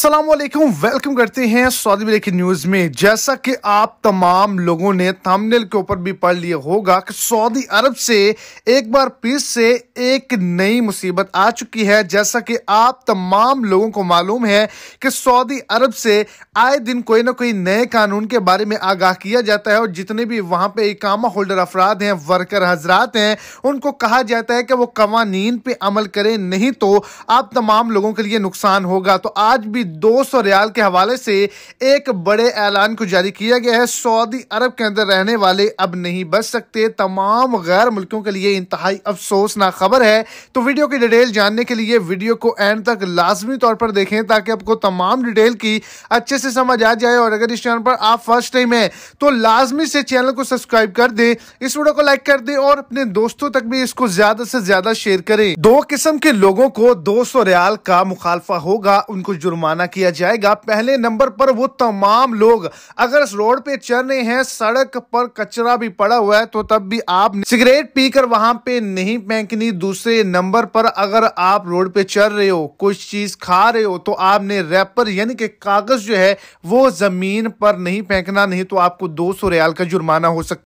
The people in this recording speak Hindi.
अस्सलाम वालेकुम वेलकम करते हैं सऊदी की न्यूज़ में जैसा कि आप तमाम लोगों ने थंबनेल के ऊपर भी पढ़ लिया होगा कि सऊदी अरब से एक बार फिर से एक नई मुसीबत आ चुकी है जैसा कि आप तमाम लोगों को मालूम है कि सऊदी अरब से आए दिन कोई ना कोई नए कानून के बारे में आगाह किया जाता है और जितने भी वहाँ पर इकामा होल्डर अफराद हैं वर्कर हजरात हैं उनको कहा जाता है कि वो कवानीन पर अमल करें नहीं तो आप तमाम लोगों के लिए नुकसान होगा तो आज भी 200 रियाल के हवाले से एक बड़े ऐलान को जारी किया गया है सऊदी अरब के अंदर रहने वाले अब नहीं बच सकते तमाम गैर मुल्कों के लिए इंतहाई अफसोसना खबर है तो वीडियो की डिटेल जानने के लिए वीडियो को एंड तक लाजमी तौर पर देखें ताकि आपको तमाम डिटेल की अच्छे से समझ आ जाए और अगर इस चैनल पर आप फर्स्ट टाइम है तो लाजमी से चैनल को सब्सक्राइब कर दे इस वीडियो को लाइक कर दे और अपने दोस्तों तक भी इसको ज्यादा से ज्यादा शेयर करें दो किस्म के लोगों को दो सौ रियाल का मुखालफा होगा उनको जुर्माना रवाना किया जाएगा पहले नंबर पर वो तमाम लोग अगर रोड पे चल रहे हैं सड़क पर कचरा भी पड़ा हुआ है तो तब भी आप सिगरेट पीकर वहां पे नहीं फेंकनी दूसरे नंबर पर अगर आप रोड पे चल रहे हो कुछ चीज खा रहे हो तो आपने रैपर यानी कि कागज जो है वो जमीन पर नहीं फेंकना नहीं तो आपको दो सौ रियाल का जुर्माना हो सकता